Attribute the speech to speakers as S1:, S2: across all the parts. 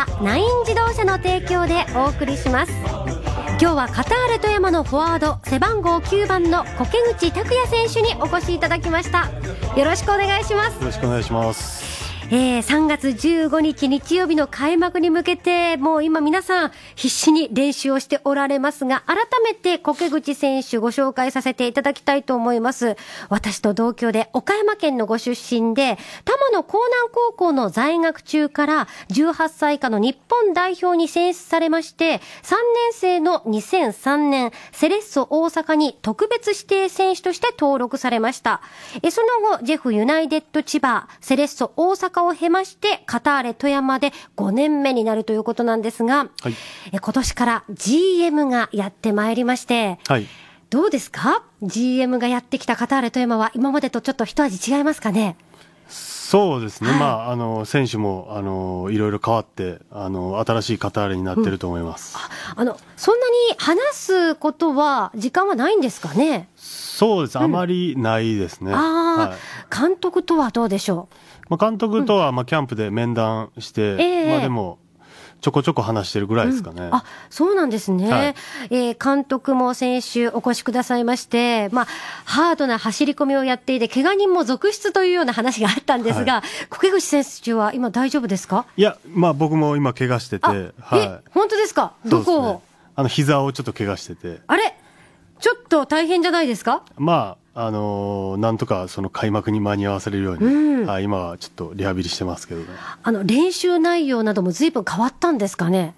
S1: はナイン自動車の提供でお送りします今日はカタール富山のフォワード背番号9番の苔口拓也選手にお越しいただきましたよろしくお願いします
S2: よろしくお願いします
S1: えー、3月15日日曜日の開幕に向けて、もう今皆さん必死に練習をしておられますが、改めて苔口選手ご紹介させていただきたいと思います。私と同居で岡山県のご出身で、多摩の江南高校の在学中から18歳以下の日本代表に選出されまして、3年生の2003年、セレッソ大阪に特別指定選手として登録されました。えその後、ジェフユナイテッド千葉、セレッソ大阪を経まして、カターレ富山で5年目になるということなんですが、はい、今年から GM がやってまいりまして、はい、どうですか ?GM がやってきたカターレ富山は今までとちょっと一味違いますかね
S2: そうですね、はい、まあ、あの選手もあのいろいろ変わってあの、新しいカターレになってると思います、
S1: うん、あのそんなに話すことは、時間はないんですかね
S2: そうです、うん、あまりないですね、あはい、
S1: 監督とはどうでしょう。
S2: まあ、監督とはまあキャンプで面談して、うん、まあ、でも、ちょこちょこ話してるぐらいですかね。うん、あ、
S1: そうなんですね。はい、えー、監督も先週お越しくださいまして、まあ、ハードな走り込みをやっていて、怪我人も続出というような話があったんですが、はい、口選手は今大丈夫ですか
S2: いや、まあ僕も今怪我してて、はい。え、
S1: 本当ですかどこを、ね、
S2: あの、膝をちょっと怪我してて。
S1: あれちょっと大変じゃないですか
S2: まあ、あのなんとかその開幕に間に合わせるように、うん今はちょっとリハビリしてますけど、ね、
S1: あの練習内容などもずいぶん変わったんですかね。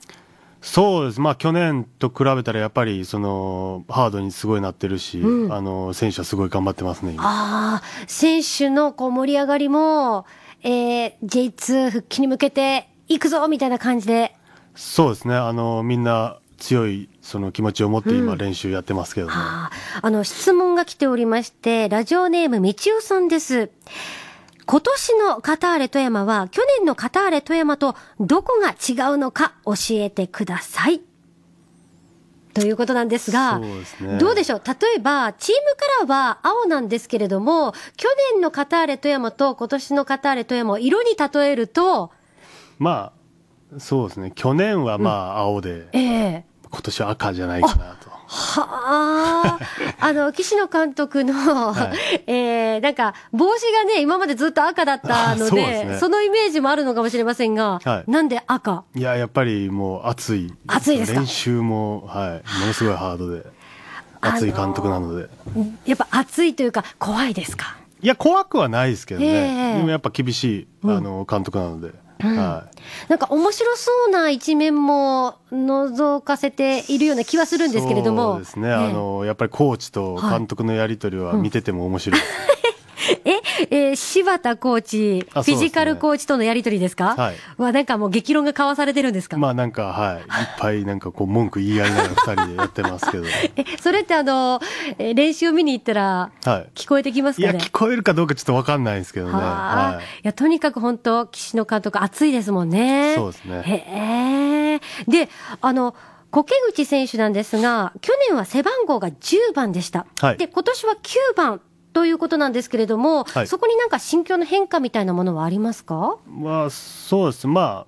S2: そうです、まあ、去年と比べたらやっぱりそのハードにすごいなってるし、うん、あの選手はすごい頑張ってますね
S1: あ選手のこう盛り上がりも、えー、J2 復帰に向けていくぞみたいな感じで
S2: そうですねあのみんな強いその気持ちを持って今練習やってますけども、うん、あ
S1: の質問が来ておりましてラジオネームみちおさんです今年のカターレ富山は去年のカターレ富山とどこが違うのか教えてくださいということなんですが、ね、どうでしょう例えば、チームカラーは青なんですけれども、去年のカターレ富山と今年のカターレ富山を色に例えると、
S2: まあ、そうですね。去年はまあ青で、うん、ええ今年は赤じゃないかなと。
S1: はあ、あの、岸野監督の、はい、えー、なんか、帽子がね、今までずっと赤だったので、そでね、そのイメージもあるのかもしれませんが、はい、なんで赤
S2: いや、やっぱりもう暑い。暑いです練習も、はい、ものすごいハードで、熱い監督なので。
S1: やっぱ暑いというか、怖いですか
S2: いや、怖くはないですけどね。えー、でもやっぱ厳しい、あの、監督なので。うんん、はい、
S1: なんか面白そうな一面も覗かせているような気はするんですけれどもそうです
S2: ね、ねあのやっぱりコーチと監督のやり取りは見てても面白いで
S1: す、う んえー、柴田コーチ、フィジカルコーチとのやりとりですかはい。は、なんかもう激論が交わされ
S2: てるんですかまあなんか、はい。いっぱいなんかこう文句言い合いながら二人でやってますけど。
S1: え、それってあの、え練習を見に行ったら、聞こえてきますかね、はい、いや、聞
S2: こえるかどうかちょっとわかんないですけどね。は、はい。い
S1: や、とにかく本当岸野監督、熱いですもんね。そうですね。へえ。で、あの、苔口選手なんですが、去年は背番号が10番でした。はい、で、今年は9番ということなんですけれども、はい、そこになんか心境の変化みたいなものはありますか、
S2: まあ、そうですま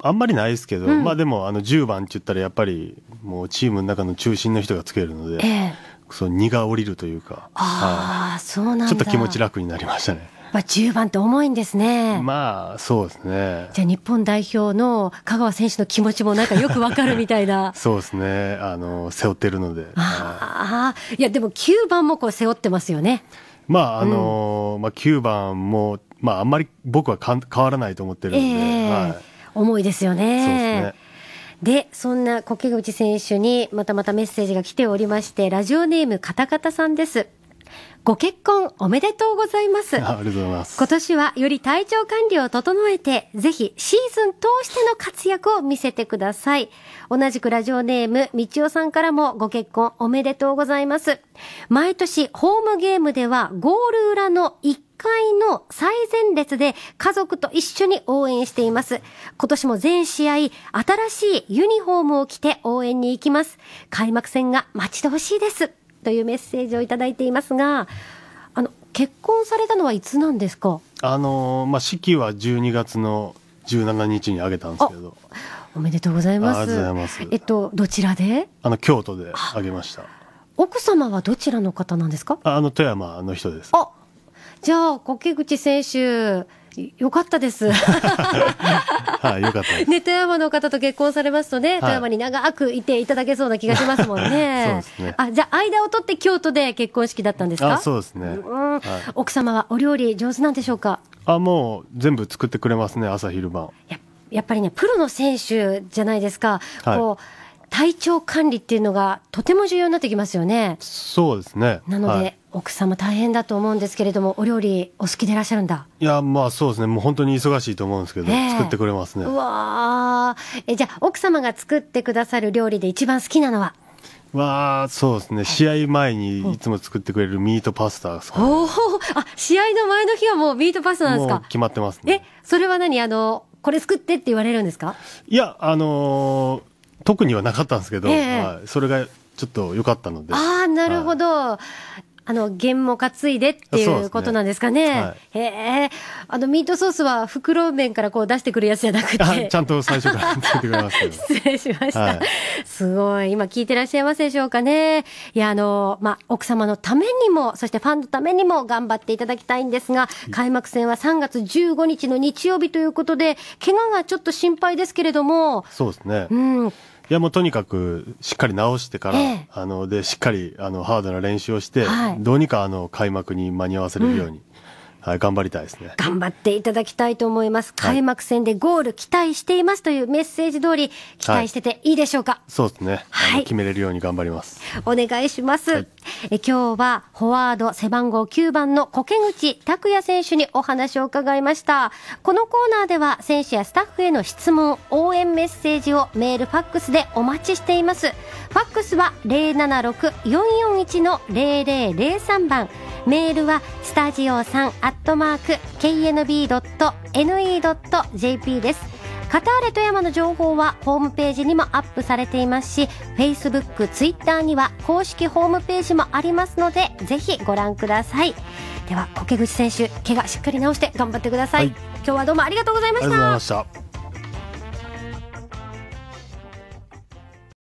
S2: あ、あんまりないですけど、うん、まあでもあの10番って言ったらやっぱりもうチームの中の中心の人がつけるので、えそう荷が下りるというか、あ
S1: はい、そうなんちょっと気持ち
S2: 楽になりましたね。
S1: まあ、10番って重いんですね。
S2: まあ、そうですね。
S1: じゃあ、日本代表の香川選手の気持ちもなんかよくわかるみたいな。
S2: そうですね。あの、背負ってるので。あ
S1: あ、いや、でも9番もこう背負ってますよね。
S2: まあ、あの、うん、まあ、9番も、まあ、あんまり僕はかん変わらないと思ってるんで。えー、はい、
S1: 重いですよね。そうですね。で、そんな苔口選手にまたまたメッセージが来ておりまして、ラジオネームカタカタさんです。ご結婚おめでとうございます。ありがとうございます。今年はより体調管理を整えて、ぜひシーズン通しての活躍を見せてください。同じくラジオネーム、みちおさんからもご結婚おめでとうございます。毎年ホームゲームではゴール裏の1回の最前列で家族と一緒に応援しています。今年も全試合、新しいユニフォームを着て応援に行きます。開幕戦が待ち遠しいです。というメッセージを頂いていますがあの結婚されたのはいつなんで
S2: すかあの、まあ、式は12月の17日に挙げたんですけど
S1: おめでとうございますえっとどちらで
S2: あの京都で挙げました奥様はどちらの方なんですかあの富山の人ですあ
S1: じゃあ、苔口選手、よかったです。
S2: はい、よかっ
S1: た。ね、富山の方と結婚されますとね、富山に長くいていただけそうな気がしますもんね。あ、じゃ間を取って京都で結婚式だったんですか。そうですね、奥様はお料理上手なんでしょうか。
S2: あ、もう全部作ってくれますね、朝昼晩。や、
S1: やっぱりね、プロの選手じゃないですか。こう。はい体調管理っていうのがとても重要になってきますよね。
S2: そうですね。なので、はい、
S1: 奥様大変だと思うんですけれども、お料理お好きでいらっしゃるんだ。
S2: いや、まあそうですね。もう本当に忙しいと思うんですけど、えー、作ってくれますね。う
S1: わえ、じゃあ奥様が作ってくださる料理で一番好きなのは
S2: わあ、そうですね。試合前にいつも作ってくれるミートパスタですか、
S1: ね、おお、あ、試合の前の日はもうミートパスタなんですか。決まってますね。え、それは何あの、これ作ってって言われるんですか
S2: いや、あの特にはなかったんですけど、えー、はい、それがちょっと良かったので。
S1: ああ、なるほど。あの、弦も担いでっていうことなんですかね。ねはい、へえ。あの、ミートソースは袋麺からこう出してくるやつじゃなくて。
S2: ちゃんと最初からてくれます 失
S1: 礼しました、はい。すごい。今聞いてらっしゃいますでしょうかね。いや、あの、まあ、奥様のためにも、そしてファンのためにも頑張っていただきたいんですが、開幕戦は3月15日の日曜日ということで、怪我がちょっと心配ですけれども。
S2: そうですね。うん。いやもうとにかくしっかり直してから、ええ、あのでしっかりあのハードな練習をして、はい、どうにかあの開幕に間に合わせるように、うんはい、頑張りたいですね。
S1: 頑張っていただきたいと思います。開幕戦でゴール期待していますというメッセージ通り、期待してていいでしょうか。は
S2: い、そうですね。はい、決めれるように頑張ります。
S1: お願いします。はい、え今日はフォワード背番号9番の苔口拓也選手にお話を伺いました。このコーナーでは選手やスタッフへの質問、応援メッセージをメール、ファックスでお待ちしています。ファックスは076-441の0003番。メールはスタジオさんアットマーク knb.ne.jp ですカターレ富山の情報はホームページにもアップされていますし Facebook、Twitter には公式ホームページもありますのでぜひご覧くださいでは、苔口選手、怪我しっかり治して頑張ってください。はい、今日はどうもありがとうございま
S2: した。